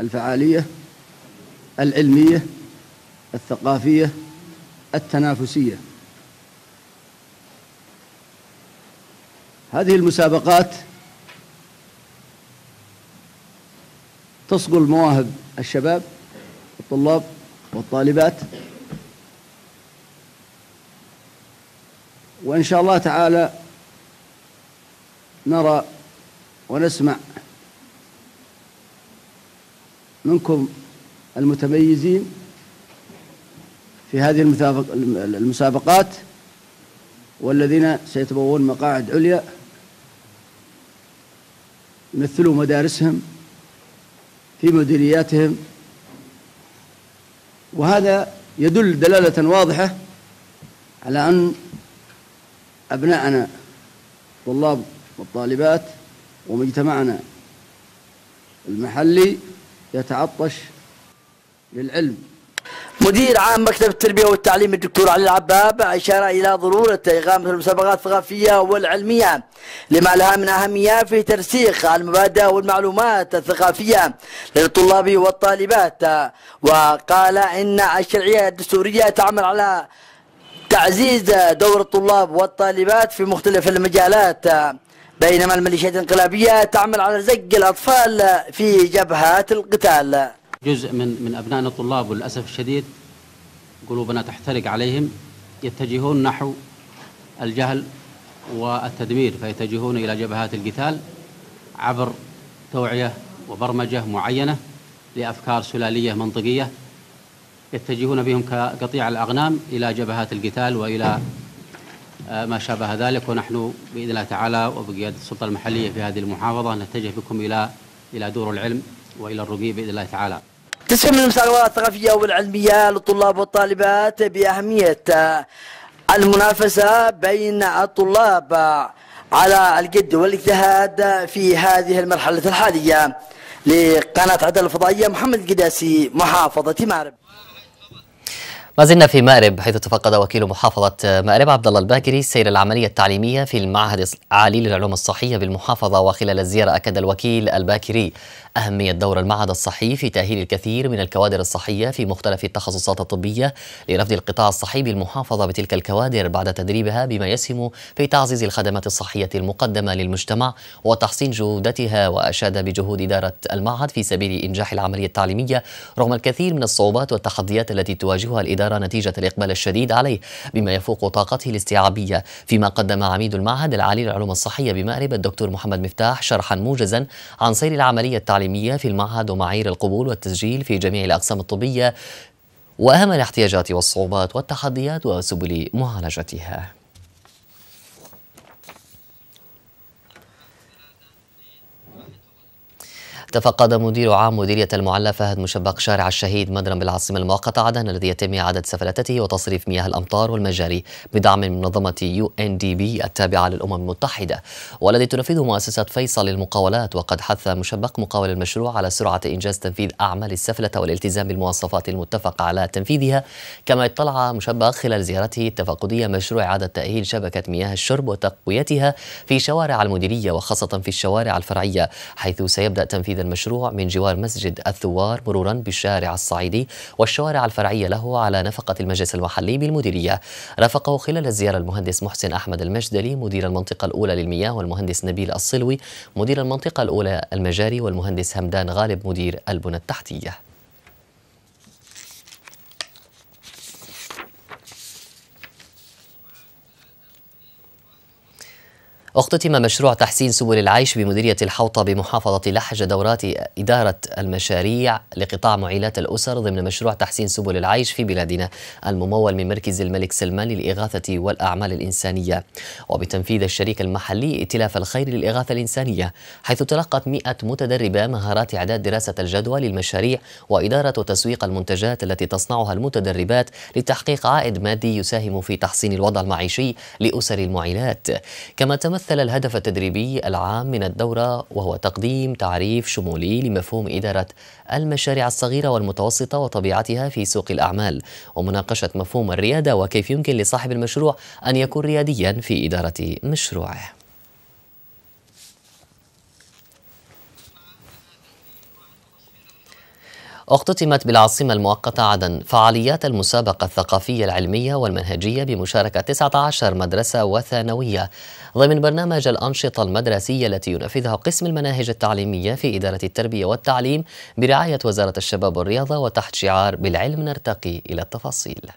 S9: الفعالية العلمية الثقافية التنافسية هذه المسابقات تصقل مواهب الشباب والطلاب والطالبات وإن شاء الله تعالى نرى ونسمع منكم المتميزين في هذه المسابقات والذين سيتبوون مقاعد عليا يمثلوا مدارسهم في مديرياتهم وهذا يدل دلالة واضحة على أن أبناءنا الطلاب والطالبات ومجتمعنا
S8: المحلي يتعطش للعلم مدير عام مكتب التربية والتعليم الدكتور علي العباب أشار إلى ضرورة إقامة المسابقات الثقافية والعلمية لما لها من أهمية في ترسيخ المبادئ والمعلومات الثقافية للطلاب والطالبات وقال إن الشرعية الدستورية تعمل على تعزيز دور الطلاب والطالبات في مختلف المجالات بينما الميليشيات الانقلابية تعمل على زق الأطفال في جبهات القتال
S5: جزء من من أبنائنا الطلاب وللأسف الشديد قلوبنا تحترق عليهم يتجهون نحو الجهل والتدمير فيتجهون إلى جبهات القتال عبر توعية وبرمجة معينة لأفكار سلالية منطقية يتجهون بهم كقطيع الأغنام إلى جبهات القتال وإلى آه، ما شابه ذلك ونحن بإذن الله تعالى وبقيادة السلطة المحلية في هذه المحافظة نتجه بكم إلى إلى دور العلم وإلى الرقي بإذن الله تعالى
S8: تسلم المساغلات الثقافية والعلمية للطلاب والطالبات بأهمية آه، المنافسة بين الطلاب آه، على الجد والاجتهاد في هذه المرحلة الحالية لقناة عدل الفضائية محمد القداسي محافظة مارب
S1: ما زلنا في مأرب حيث تفقد وكيل محافظة مأرب عبد الله الباكري سير العملية التعليمية في المعهد العالي للعلوم الصحية بالمحافظة وخلال الزيارة أكد الوكيل الباكري أهمية دور المعهد الصحي في تأهيل الكثير من الكوادر الصحية في مختلف التخصصات الطبية لرفض القطاع الصحي بالمحافظة بتلك الكوادر بعد تدريبها بما يسهم في تعزيز الخدمات الصحية المقدمة للمجتمع وتحسين جودتها وأشاد بجهود إدارة المعهد في سبيل إنجاح العملية التعليمية رغم الكثير من الصعوبات والتحديات التي تواجهها الإدارة الإدارة نتيجة الإقبال الشديد عليه بما يفوق طاقته الاستيعابية فيما قدم عميد المعهد العالي للعلوم الصحية بمأرب الدكتور محمد مفتاح شرحا موجزا عن سير العملية التعليمية في المعهد ومعايير القبول والتسجيل في جميع الأقسام الطبية وأهم الاحتياجات والصعوبات والتحديات وسبل معالجتها تفقد مدير عام مديرية المعلى فهد مشبق شارع الشهيد مدرم بالعاصمة المؤقتة عدن الذي يتم إعادة سفلتته وتصريف مياه الأمطار والمجاري بدعم من منظمة يو إن دي بي التابعة للأمم المتحدة والذي تنفذه مؤسسة فيصل للمقاولات وقد حث مشبق مقاول المشروع على سرعة إنجاز تنفيذ أعمال السفلة والالتزام بالمواصفات المتفق على تنفيذها كما اطلع مشبق خلال زيارته التفقدية مشروع إعادة تأهيل شبكة مياه الشرب وتقويتها في شوارع المديرية وخاصة في الشوارع الفرعية حيث سيبدأ تنفيذ المشروع من جوار مسجد الثوار مرورا بالشارع الصعيدي والشوارع الفرعية له على نفقة المجلس المحلي بالمديرية رافقه خلال الزيارة المهندس محسن أحمد المجدلي مدير المنطقة الأولى للمياه والمهندس نبيل الصلوي مدير المنطقة الأولى المجاري والمهندس همدان غالب مدير البنى التحتية اختتم مشروع تحسين سبل العيش بمديرية الحوطة بمحافظة لحج دورات إدارة المشاريع لقطاع معيلات الأسر ضمن مشروع تحسين سبل العيش في بلادنا الممول من مركز الملك سلمان للإغاثة والأعمال الإنسانية وبتنفيذ الشريك المحلي ائتلاف الخير للإغاثة الإنسانية حيث تلقت 100 متدربة مهارات إعداد دراسة الجدوى للمشاريع وإدارة وتسويق المنتجات التي تصنعها المتدربات لتحقيق عائد مادي يساهم في تحسين الوضع المعيشي لأسر المعيلات كما تمثل مثل الهدف التدريبي العام من الدورة وهو تقديم تعريف شمولي لمفهوم إدارة المشاريع الصغيرة والمتوسطة وطبيعتها في سوق الأعمال ومناقشة مفهوم الريادة وكيف يمكن لصاحب المشروع أن يكون رياديا في إدارة مشروعه اختتمت بالعاصمة المؤقتة عدن فعاليات المسابقة الثقافية العلمية والمنهجية بمشاركة 19 مدرسة وثانوية ضمن برنامج الأنشطة المدرسية التي ينفذها قسم المناهج التعليمية في إدارة التربية والتعليم برعاية وزارة الشباب والرياضة وتحت شعار بالعلم نرتقي إلى التفاصيل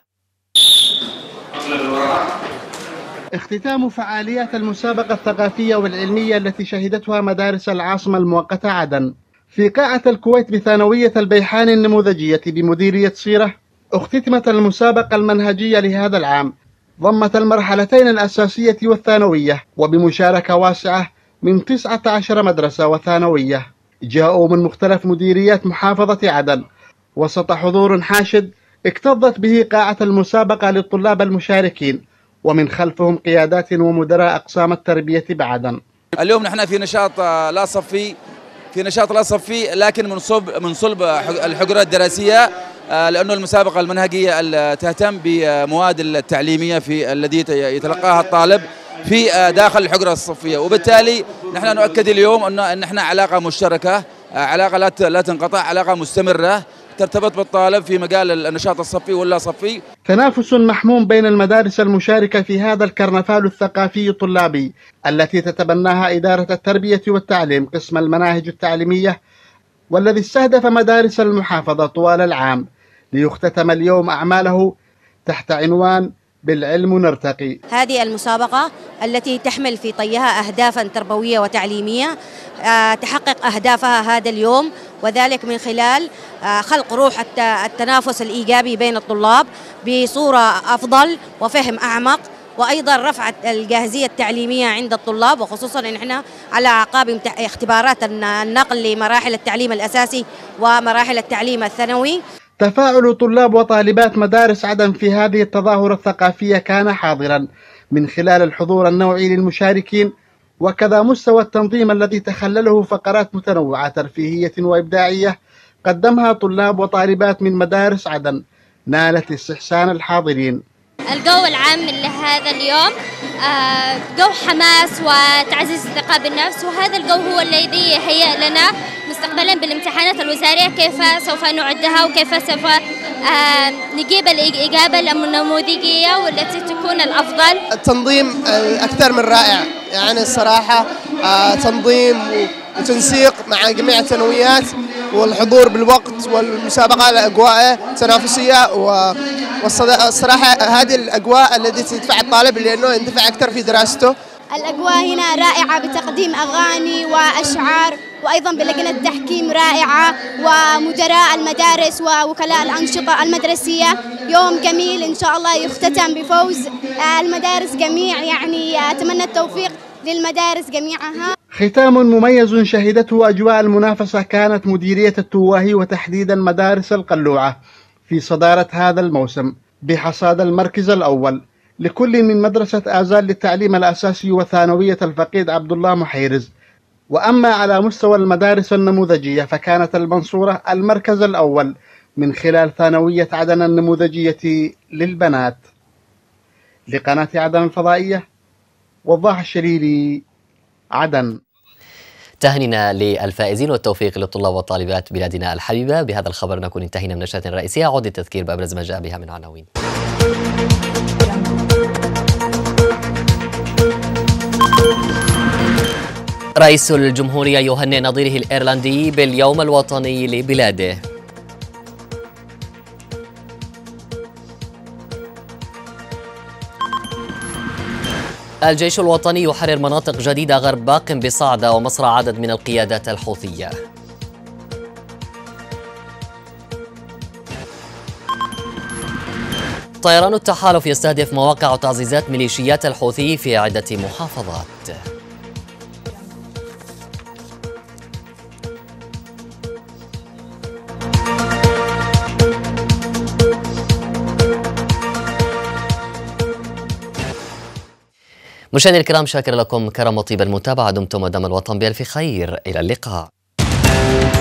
S10: اختتام فعاليات المسابقة الثقافية والعلمية التي شهدتها مدارس العاصمة المؤقتة عدن في قاعة الكويت بثانوية البيحان النموذجية بمديرية صيرة اختتمت المسابقة المنهجية لهذا العام ضمت المرحلتين الأساسية والثانوية وبمشاركة واسعة من 19 مدرسة وثانوية جاءوا من مختلف مديريات محافظة عدن وسط حضور حاشد اكتظت به قاعة المسابقة للطلاب المشاركين ومن خلفهم قيادات ومدراء أقسام التربية بعدن
S9: اليوم نحن في نشاط آه، لا صفي في نشاط الأصفي لكن من صلب من صلب الحجرة الدراسية آه، لأنه المسابقة المنهجية تهتم بمواد التعليمية في الذي يتلقاها الطالب في آه، داخل الحجرة الصفية وبالتالي نحن نؤكد اليوم أن نحن علاقة مشتركة آه، علاقة لا تنقطع علاقة مستمرة ترتبط بالطالب في مجال النشاط الصفي ولا صفي
S10: تنافس محموم بين المدارس المشاركة في هذا الكرنفال الثقافي الطلابي التي تتبناها إدارة التربية والتعليم قسم المناهج التعليمية والذي استهدف مدارس المحافظة طوال العام ليختتم اليوم أعماله تحت عنوان بالعلم نرتقي
S2: هذه المسابقة التي تحمل في طيها أهدافا تربوية وتعليمية آه، تحقق أهدافها هذا اليوم وذلك من خلال آه، خلق روح التنافس الإيجابي بين الطلاب بصورة أفضل وفهم أعمق وايضا رفع الجاهزيه التعليميه عند الطلاب وخصوصا ان احنا على اعقاب اختبارات النقل لمراحل التعليم الاساسي ومراحل التعليم الثانوي
S10: تفاعل طلاب وطالبات مدارس عدن في هذه التظاهرة الثقافية كان حاضرا من خلال الحضور النوعي للمشاركين وكذا مستوى التنظيم الذي تخلله فقرات متنوعة ترفيهية وإبداعية قدمها طلاب وطالبات من مدارس عدن نالت استحسان الحاضرين
S8: الجو العام لهذا اليوم آه، جو حماس وتعزيز الثقة بالنفس وهذا الجو هو الذي يهيئ لنا مستقبلا بالامتحانات الوزارية كيف سوف نعدها وكيف سوف نجيب الإجابة النموذجية والتي تكون الأفضل التنظيم أكثر من
S3: رائع يعني الصراحة آه، تنظيم وتنسيق مع جميع الثانويات والحضور بالوقت والمسابقة على أجواء تنافسية
S8: والصراحة هذه
S3: الأجواء التي تدفع الطالب لأنه يندفع أكثر في دراسته
S8: الأجواء هنا رائعة بتقديم أغاني وأشعار وأيضا بلجنة تحكيم رائعة ومدراء المدارس ووكلاء الأنشطة المدرسية يوم جميل إن شاء الله يختتم بفوز المدارس جميع يعني أتمنى التوفيق للمدارس جميعها
S10: ختام مميز شهدته أجواء المنافسة كانت مديرية التواهي وتحديدا مدارس القلوعة في صدارة هذا الموسم بحصاد المركز الأول لكل من مدرسة آزال للتعليم الأساسي وثانوية الفقيد عبد الله محيرز وأما على مستوى المدارس النموذجية فكانت المنصورة المركز الأول من خلال ثانوية عدن النموذجية للبنات لقناة عدن الفضائية وضاح
S1: الشريري عدن تهنئنا للفائزين والتوفيق للطلاب والطالبات بلادنا الحبيبة بهذا الخبر نكون انتهينا من نشرة رئيسية عود التذكير بأبرز ما جاء بها من عناوين رئيس الجمهورية يهنئ نظيره الإيرلندي باليوم الوطني لبلاده الجيش الوطني يحرر مناطق جديدة غرب باق بصعدة ومصر عدد من القيادات الحوثية طيران التحالف يستهدف مواقع تعزيزات ميليشيات الحوثي في عدة محافظات مشاهدينا الكرام شاكر لكم كرم وطيب المتابعة دمتم ودم الوطن بألف خير إلى اللقاء